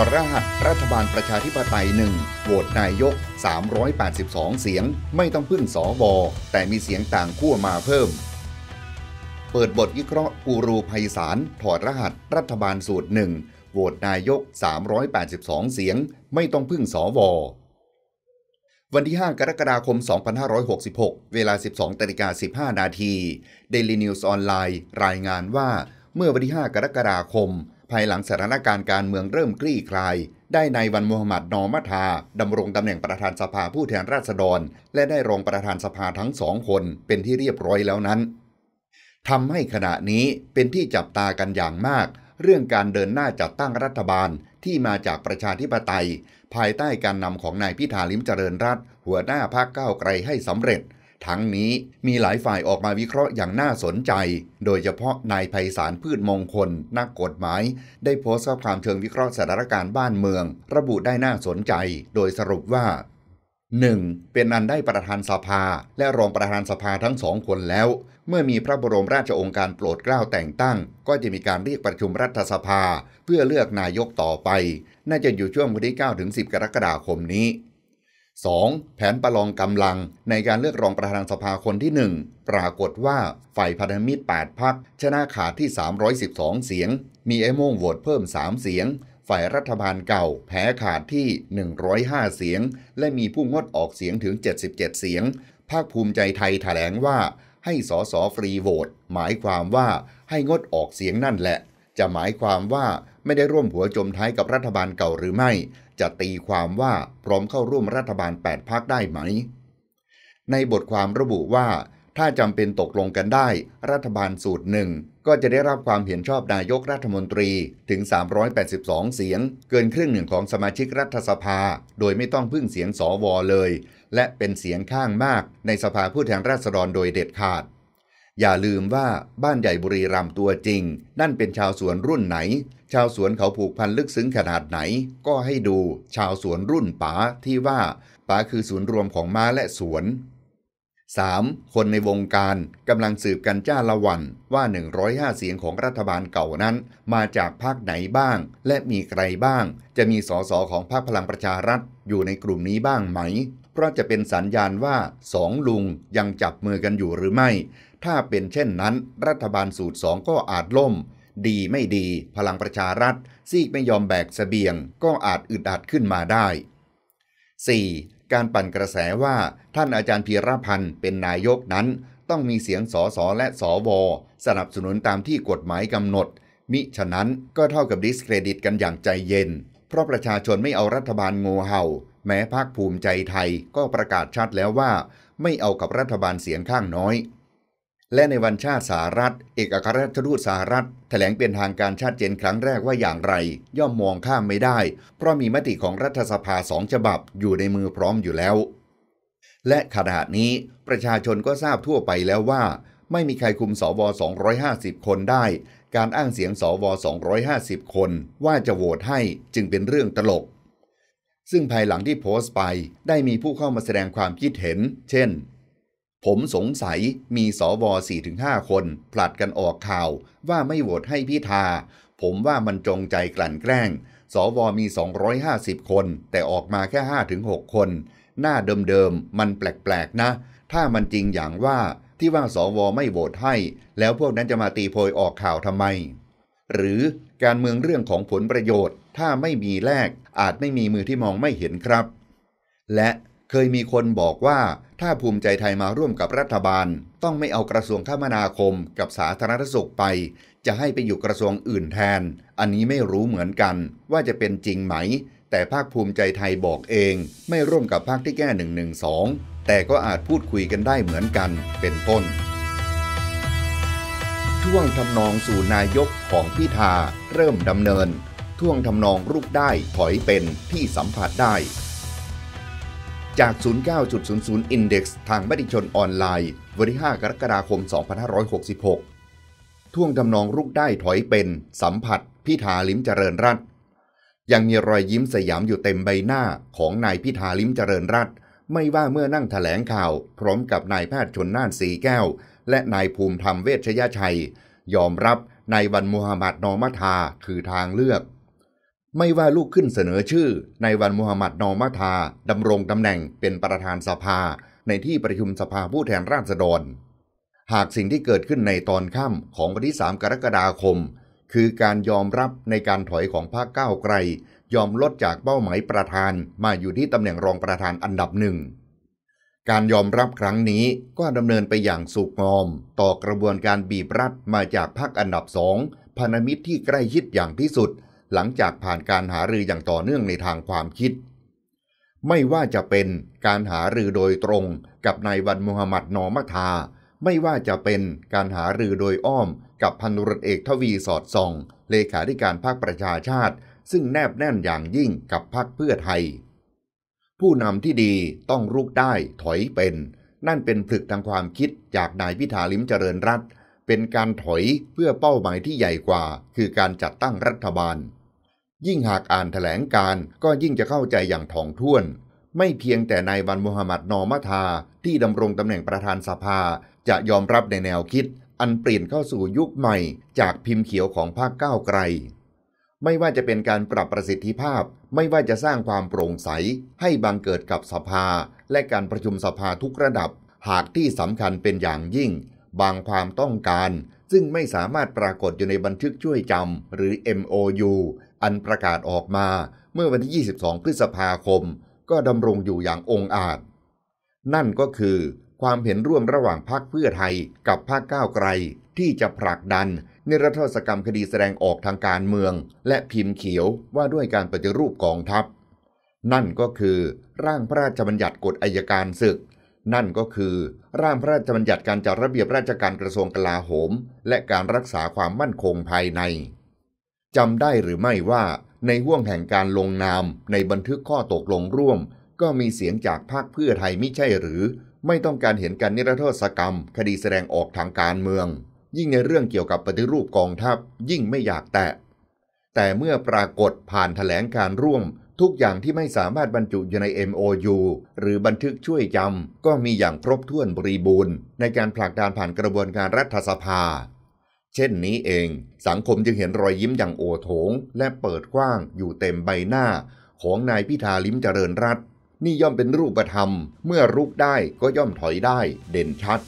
อดรหัสรัฐบาลประชาธิปไตยหนึ่งโหวตนายก 382 เสียง ไม่ต้องพึ่งสว แต่มีเสียงต่างขั้วมาเพิ่ม เปิดบทวิเคราะห์กูรูภัยสาร ถอดรหัสรัฐบาลสูตรหนึ่งโหวตนายก 382 เสียงไม่ต้องพึ่งสว วันที่ 5 กรกฎาคม 2566 เวลา 12ตาิกา15นาทีเดลีนิวส์ออนไลน์รายงานว่าเมื่อวันที่ 5 กรกฎาคมภายหลังสถานการณ์การเมืองเริ่มคลี่คลาย ได้ในวันมูฮัมหมัดนอมัทาดำรงตำแหน่งประธานสภาผู้แทนราษฎร และได้รองประธานสภาทั้งสองคนเป็นที่เรียบร้อยแล้วนั้นทำให้ขณะนี้เป็นที่จับตากันอย่างมาก เรื่องการเดินหน้าจัดตั้งรัฐบาลที่มาจากประชาธิปไตย ภายใต้การนำของนายพิธาลิมเจริญรัตหัวหน้าพรรคก้าวไกลให้สำเร็จทั้งนี้มีหลายฝ่ายออกมาวิเคราะห์อย่างน่าสนใจ โดยเฉพาะนายไพศาลพืชมงคล นักกฎหมาย ได้โพสต์ข้อความเชิงวิเคราะห์สถานการณ์บ้านเมือง ระบุได้น่าสนใจ โดยสรุปว่า 1. เป็นอันได้ประธานสภา และรองประธานสภาทั้งสองคนแล้ว เมื่อมีพระบรมราชองค์การโปรดเกล้าแต่งตั้ง ก็จะมีการเรียกประชุมรัฐสภาเพื่อเลือกนายกต่อไป น่าจะอยู่ช่วงวันที่9ถึง10กรกฎาคมนี้ 2. แผนประลองกำลังในการเลือกรองประธานสภาคนที่ 1 ปรากฏว่าฝ่ายพันธมิตร 8 พัก ชนะขาดที่ 312 เสียง มีไอ้ม่งโหวตเพิ่ม 3 เสียงฝ่ายรัฐบาลเก่าแพ้ขาดที่ 105 เสียง และมีผู้งดออกเสียงถึง 77 เสียง ภาคภูมิใจไทยถแถลงว่า ให้สอสอฟรีโหวตหมายความว่าให้งดออกเสียงนั่นแหละ จะหมายความว่าไม่ได้ร่วมหัวจมท้ายกับรัฐบาลเก่าหรือไม่จะตีความว่าพร้อมเข้าร่วมรัฐบาล 8พักได้ไหม ในบทความระบุว่า ถ้าจำเป็นตกลงกันได้ รัฐบาลสูตรหนึ่ง ก็จะได้รับความเห็นชอบนายกรัฐมนตรีถึง 382 เสียง เกินครึ่งหนึ่งของสมาชิกรัฐสภา โดยไม่ต้องพึ่งเสียงสอวอเลย และเป็นเสียงข้างมากในสภาผู้แทนราษฎรโดยเด็ดขาดอย่าลืมว่าบ้านใหญ่บุรีรัมตัวจริง นั่นเป็นชาวสวนรุ่นไหน ชาวสวนเขาผูกพันลึกซึ้งขนาดไหน ก็ให้ดูชาวสวนรุ่นป๋าที่ว่า ป๋าคือศูนย์รวมของม้าและสวน 3. คนในวงการกำลังสืบกันจ้าละวันว่า105เสียงของรัฐบาลเก่านั้น มาจากพรรคไหนบ้าง และมีใครบ้าง จะมีสสของพรรคพลังประชารัฐอยู่ในกลุ่มนี้บ้างไหม เพราะจะเป็นสัญญาณว่าสองลุงยังจับมือกันอยู่หรือไม่ถ้าเป็นเช่นนั้น รัฐบาลสูตรสองก็อาจล่ม ดีไม่ดี พลังประชารัฐซีกไม่ยอมแบกสเสบียง ก็อาจอึดอัดขึ้นมาได้ 4. การปั่นกระแสว่าท่านอาจารย์พีรพันธ์เป็นนายกนั้นต้องมีเสียงสอสอและสอวอ สนับสนุนตามที่กฎหมายกำหนด มิฉะนั้นก็เท่ากับดิสเครดิตกันอย่างใจเย็น เพราะประชาชนไม่เอารัฐบาลงูเห่า แม้ภาคภูมิใจไทยก็ประกาศชัดแล้วว่า ไม่เอากับรัฐบาลเสียงข้างน้อยและในวันชาติสหรัฐ เอกอัครราชทูตสหรัฐ แถลงเป็นทางการชาติเจนครั้งแรกว่าอย่างไร ย่อมมองข้ามไม่ได้ เพราะมีมติของรัฐสภาสองฉบับอยู่ในมือพร้อมอยู่แล้ว และขณะนี้ประชาชนก็ทราบทั่วไปแล้วว่า ไม่มีใครคุมสว250 คนได้ การอ้างเสียงสว250 คน ว่าจะโหวตให้ จึงเป็นเรื่องตลก ซึ่งภายหลังที่โพสต์ไปได้มีผู้เข้ามาแสดงความคิดเห็น เช่นผมสงสัยมีสวสี่ถึงห้าคนผลัดกันออกข่าวว่าไม่โหวตให้พิธาผมว่ามันจงใจกลั่นแกล้งสวมี 250 คน แต่ออกมาแค่ 5-6 คน หน้าเดิมๆ มันแปลกๆนะ ถ้ามันจริงอย่างว่า ที่ว่าสวไม่โหวตให้ แล้วพวกนั้นจะมาตีโพยออกข่าวทำไม หรือการเมืองเรื่องของผลประโยชน์ ถ้าไม่มีแลกอาจไม่มีมือที่มองไม่เห็นครับ และเคยมีคนบอกว่า ถ้าภูมิใจไทยมาร่วมกับรัฐบาล ต้องไม่เอากระทรวงคมนาคมกับสาธารณสุขไป จะให้ไปอยู่กระทรวงอื่นแทน อันนี้ไม่รู้เหมือนกัน ว่าจะเป็นจริงไหม แต่ภาคภูมิใจไทยบอกเอง ไม่ร่วมกับภาคที่แก้1นึแต่ก็อาจพูดคุยกันได้เหมือนกันเป็นต้น ท่วงทำนองสู่นายกของพิธาเริ่มดำเนิน ท่วงทำนองรูปได้ถอยเป็นที่สัมผัสได้จาก 09.00 Index ทางมติชนออนไลน์วันที่5กรกฎาคม 2566 ท่วงทำนองรุกได้ถอยเป็น สัมผัสพิธาลิ้มเจริญรัตยังมีรอยยิ้มสยามอยู่เต็มใบหน้าของนายพิธาลิ้มเจริญรัตไม่ว่าเมื่อนั่งถแถลงข่าว พร้อมกับนายแพทย์ชนน่านสีแก้ว และนายภูมิธรรมเวชยชัย ยอมรับนายวันมูฮัมหมัดนอมัทาคือทางเลือกไม่ว่าลูกขึ้นเสนอชื่อ ในวันมูฮัมหมัดนอมาธาดำรงตำแหน่งเป็นประธานสภาในที่ประชุมสภาผู้แทนราษฎร หากสิ่งที่เกิดขึ้นในตอนค่ำของวันที่3กรกฎาคม คือการยอมรับในการถอยของภาคก้าวไกล ยอมลดจากเป้าหมายประธานมาอยู่ที่ตำแหน่งรองประธานอันดับหนึ่ง การยอมรับครั้งนี้ก็ดำเนินไปอย่างสุกงอมต่อกระบวนการบีบรัดมาจากพรรคอันดับสองพันธมิตรที่ใกล้ชิดอย่างที่สุดหลังจากผ่านการหารืออย่างต่อเนื่องในทางความคิด ไม่ว่าจะเป็นการหารือโดยตรงกับนายวันมูฮัมหมัดนอมาทา ไม่ว่าจะเป็นการหารือโดยอ้อม กับพันรุเอกทวีสอดส่องเลขาธิการพรรคประชาชาติ ซึ่งแนบแน่นอย่างยิ่งกับพรรคเพื่อไทย ผู้นำที่ดีต้องรุกได้ถอยเป็น นั่นเป็นผลึกทางความคิดจากนายพิธาลิมเจริญรัตเป็นการถอยเพื่อเป้าหมายที่ใหญ่กว่า คือการจัดตั้งรัฐบาลยิ่งหากอ่านถแถลงการก็ยิ่งจะเข้าใจอย่างถ่องท่วน ไม่เพียงแต่นายวันมูฮัมหมัดนอมาทาที่ดำรงตำแหน่งประธานสภา จะยอมรับในแนวคิดอันเปลี่ยนเข้าสู่ยุคใหม่ จากพิมพ์เขียวของภาคก้าวไกล ไม่ว่าจะเป็นการปรับประสิทธิภาพ ไม่ว่าจะสร้างความโปร่งใส ให้บังเกิดกับสภา และการประชุมสภาทุกระดับหากที่สำคัญเป็นอย่างยิ่ง บางความต้องการ ซึ่งไม่สามารถปรากฏอยู่ในบันทึกช่วยจำหรือ MOU อันประกาศออกมาเมื่อวันที่ 22 พฤษภาคม ก็ดำรงอยู่อย่างองอาจ นั่นก็คือความเห็นร่วมระหว่างพรรคเพื่อไทย กับพรรคก้าวไกล ที่จะผลักดันในรัฐษกรรมคดีแสดงออกทางการเมือง และพิมพ์เขียวว่าด้วยการปฏิรูปกองทัพ นั่นก็คือร่างพระราชบัญญัติกฎอายการศึก นั่นก็คือ ร่างพระราชบัญญัติการจัดระเบียบราชการกระทรวงกลาโหม และการรักษาความมั่นคงภายในจำได้หรือไม่ว่า ในห่วงแห่งการลงนาม ในบันทึกข้อตกลงร่วม ก็มีเสียงจากพรรคเพื่อไทยไม่ใช่หรือ ไม่ต้องการเห็นการนิรโทษกรรม คดีแสดงออกทางการเมือง ยิ่งในเรื่องเกี่ยวกับปฏิรูปกองทัพยิ่งไม่อยากแตะ แต่เมื่อปรากฏผ่านถแถลงการร่วม ทุกอย่างที่ไม่สามารถบรรจุอยู่ใน MOU หรือบันทึกช่วยจำก็มีอย่างครบถ้วนบริบูรณ์ ในการผลักดันผ่านกระบวนการรัฐสภาเช่นนี้เองสังคมจึงเห็นรอยยิ้มอย่างโอโถง และเปิดกว้างอยู่เต็มใบหน้า ของนายพิธาลิมเจริญรัตนี่ย่อมเป็นรูปธรรม เมื่อรุกได้ก็ย่อมถอยได้เด่นชัด